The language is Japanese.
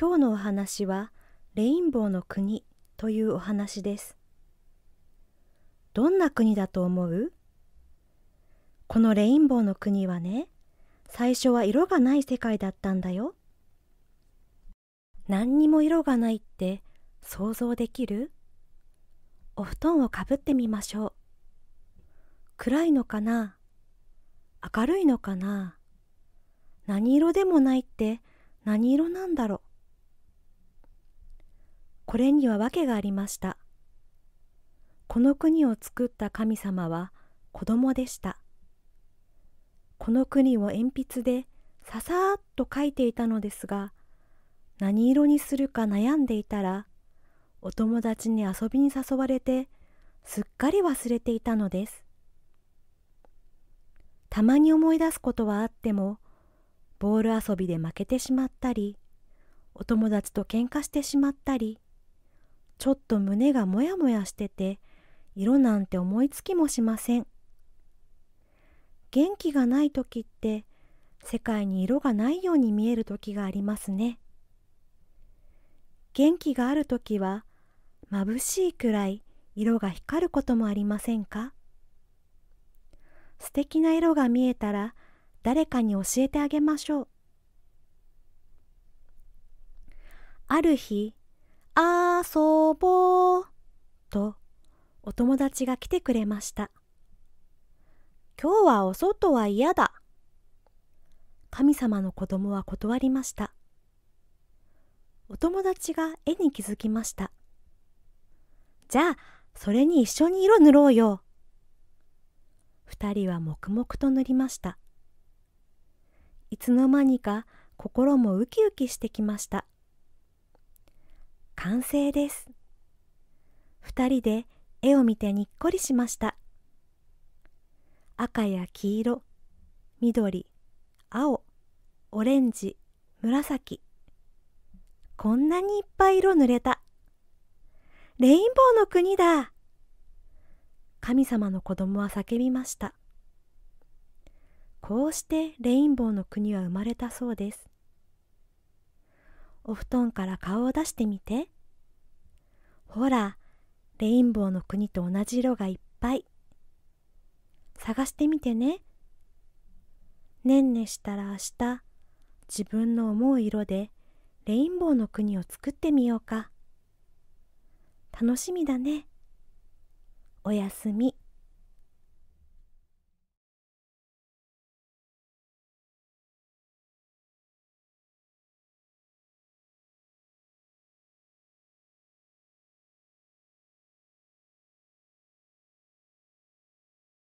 今日のお話はレインボーの国というお話です。どんな国だと思うこのレインボーの国はね、最初は色がない世界だったんだよ。何にも色がないって想像できるお布団をかぶってみましょう。暗いのかな明るいのかな何色でもないって何色なんだろうこれには訳がありました。この国を作った神様は子供でした。この国を鉛筆でささっと書いていたのですが、何色にするか悩んでいたら、お友達に遊びに誘われて、すっかり忘れていたのです。たまに思い出すことはあっても、ボール遊びで負けてしまったり、お友達と喧嘩してしまったり、ちょっと胸がもやもやしてて、色なんて思いつきもしません。元気がない時って、世界に色がないように見える時がありますね。元気がある時は、眩しいくらい色が光ることもありませんか素敵な色が見えたら、誰かに教えてあげましょう。ある日、あそぼうとお友達が来てくれました。今日はお外は嫌だ。神様の子供は断りました。お友達が絵に気づきました。じゃあ、それに一緒に色塗ろうよ。二人は黙々と塗りました。いつの間にか心もウキウキしてきました。完成です。二人で絵を見てにっこりしました。赤や黄色、緑、青、オレンジ、紫。こんなにいっぱい色塗れた。レインボーの国だ。神様の子供は叫びました。こうしてレインボーの国は生まれたそうです。お布団から顔を出してみてほらレインボーの国と同じ色がいっぱい探してみてねねんねしたら明日自分の思う色でレインボーの国を作ってみようか楽しみだねおやすみ